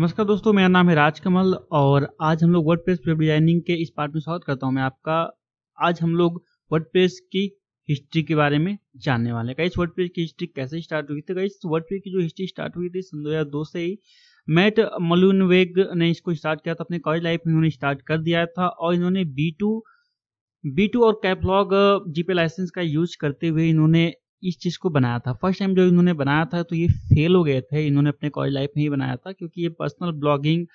नमस्कार दोस्तों मेरा नाम है राजकमल और आज हम लोग वर्ड प्रेस वेब डिजाइनिंग के इस पार्ट में स्वागत करता हूं मैं आपका आज हम लोग वर्ड प्रेस की हिस्ट्री के बारे में जानने वाले हैं कई वर्ड प्रेस की हिस्ट्री कैसे स्टार्ट हुई थी कई वर्ड प्रेस की जो हिस्ट्री स्टार्ट हुई थी सन दो हजार दो से ही मैट मलुनवेग ने इसको स्टार्ट किया था अपने कॉलेज लाइफ में उन्होंने स्टार्ट कर दिया था और इन्होंने बी टू बी टू और कैपलॉग जीपे लाइसेंस का यूज करते हुए इन्होंने इस चीज़ को बनाया था फर्स्ट टाइम जो इन्होंने बनाया था तो ये फेल हो गए थे इन्होंने अपने कॉलेज लाइफ में ही बनाया था क्योंकि ये पर्सनल ब्लॉगिंग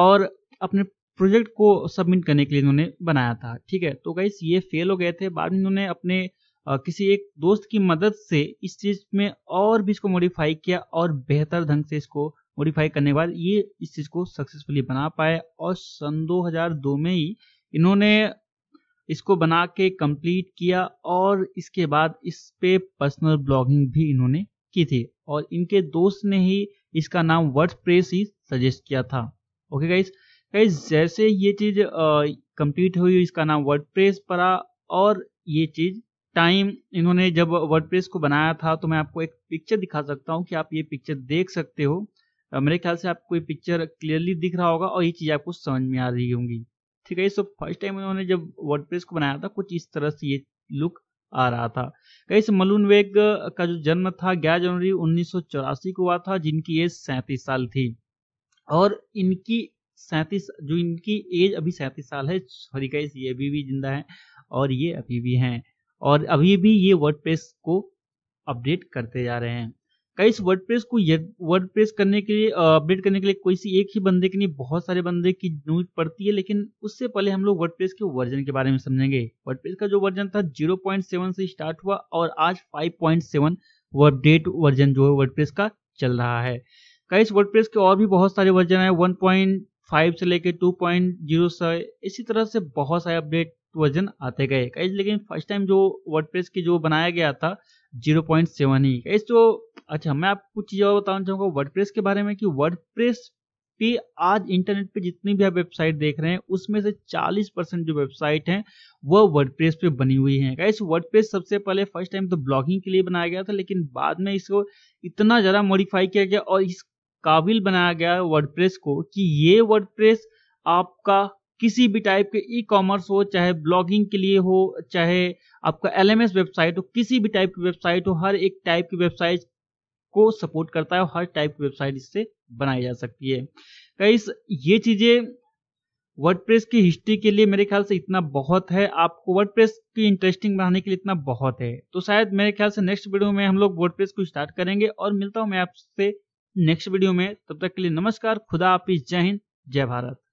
और अपने प्रोजेक्ट को सबमिट करने के लिए इन्होंने बनाया था ठीक है तो गाइस ये फेल हो गए थे बाद में इन्होंने अपने आ, किसी एक दोस्त की मदद से इस चीज़ में और भी इसको मॉडिफाई किया और बेहतर ढंग से इसको मॉडिफाई करने के बाद ये इस चीज़ को सक्सेसफुली बना पाए और सन 2002 में ही इन्होंने इसको बना के कंप्लीट किया और इसके बाद इस पे पर्सनल ब्लॉगिंग भी इन्होंने की थी और इनके दोस्त ने ही इसका नाम वर्ड प्रेस ही सजेस्ट किया था ओके गाइज गाइस जैसे ये चीज़ कंप्लीट हुई इसका नाम वर्ड प्रेस पड़ा और ये चीज़ टाइम इन्होंने जब वर्डप्रेस को बनाया था तो मैं आपको एक पिक्चर दिखा सकता हूँ कि आप ये पिक्चर देख सकते हो मेरे ख्याल से आपको ये पिक्चर क्लियरली दिख रहा होगा और ये चीज़ आपको समझ में आ रही होंगी ठीक है सो फर्स्ट टाइम उन्होंने जब वर्डप्रेस को बनाया था कुछ इस तरह से ये लुक आ रहा था कैसे मलून वेग का जो जन्म था ग्यारह जनवरी उन्नीस को हुआ था जिनकी एज सैंतीस साल थी और इनकी सैंतीस जो इनकी एज अभी सैंतीस साल है सॉरी गाइस ये अभी भी जिंदा है और ये अभी भी हैं और अभी भी ये वर्ड को अपडेट करते जा रहे हैं वर्ड वर्डप्रेस को वर्डप्रेस करने के लिए अपडेट करने के लिए कोई सी एक ही बंदे के लिए बहुत सारे बंदे की जरूरत पड़ती है लेकिन उससे पहले हम लोग वर्डप्रेस के वर्जन के बारे में समझेंगे वर्डप्रेस का जो वर्जन था 0.7 से स्टार्ट हुआ और आज 5.7 अपडेट वर्जन जो है वर्डप्रेस का चल रहा है वर्ड वर्डप्रेस के और भी बहुत सारे वर्जन है वन फाइव से लेके टू पॉइंट जीरो से इसी तरह से बहुत सारे अपडेट वर्जन आते गए लेकिन फर्स्ट टाइम जो वर्डप्रेस के जो बनाया गया था जीरो पॉइंट सेवन ही इस जो अच्छा मैं आपको कुछ चीजें और बताना चाहूँगा वर्डप्रेस के बारे में कि वर्डप्रेस पे आज इंटरनेट पे जितनी भी आप वेबसाइट देख रहे हैं उसमें से 40 परसेंट जो वेबसाइट हैं वह वर्डप्रेस पे बनी हुई हैं गाइस वर्डप्रेस सबसे पहले फर्स्ट टाइम तो ब्लॉगिंग के लिए बनाया गया था लेकिन बाद में इसको इतना ज़्यादा मॉडिफाई किया गया और इस काबिल बनाया गया प्रेस को कि ये प्रेस आपका किसी भी टाइप के ई कॉमर्स हो चाहे ब्लॉगिंग के लिए हो चाहे आपका एल वेबसाइट हो किसी भी टाइप की वेबसाइट हो हर एक टाइप की वेबसाइट को सपोर्ट करता है हर टाइप की वेबसाइट इससे बनाई जा सकती है कई ये चीजें वर्डप्रेस की हिस्ट्री के लिए मेरे ख्याल से इतना बहुत है आपको वर्डप्रेस की इंटरेस्टिंग बनाने के लिए इतना बहुत है तो शायद मेरे ख्याल से नेक्स्ट वीडियो में हम लोग वर्डप्रेस को स्टार्ट करेंगे और मिलता हूं मैं आपसे नेक्स्ट वीडियो में तब तक के लिए नमस्कार खुदा हाफिज जय हिंद जय भारत